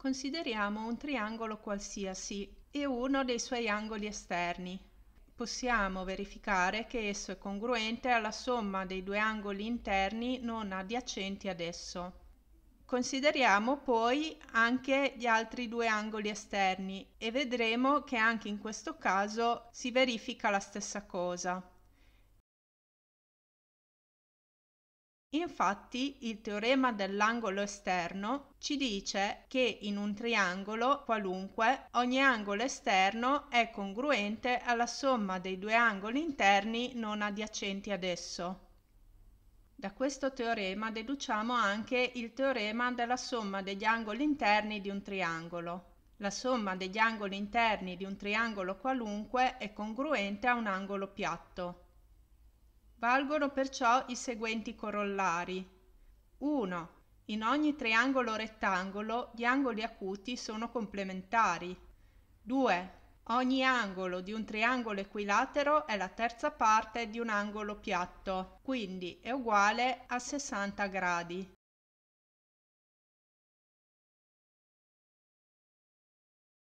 Consideriamo un triangolo qualsiasi e uno dei suoi angoli esterni. Possiamo verificare che esso è congruente alla somma dei due angoli interni non adiacenti ad esso. Consideriamo poi anche gli altri due angoli esterni e vedremo che anche in questo caso si verifica la stessa cosa. Infatti il teorema dell'angolo esterno ci dice che in un triangolo qualunque ogni angolo esterno è congruente alla somma dei due angoli interni non adiacenti ad esso. Da questo teorema deduciamo anche il teorema della somma degli angoli interni di un triangolo. La somma degli angoli interni di un triangolo qualunque è congruente a un angolo piatto. Valgono perciò i seguenti corollari. 1. In ogni triangolo rettangolo gli angoli acuti sono complementari. 2. Ogni angolo di un triangolo equilatero è la terza parte di un angolo piatto, quindi è uguale a 60 gradi.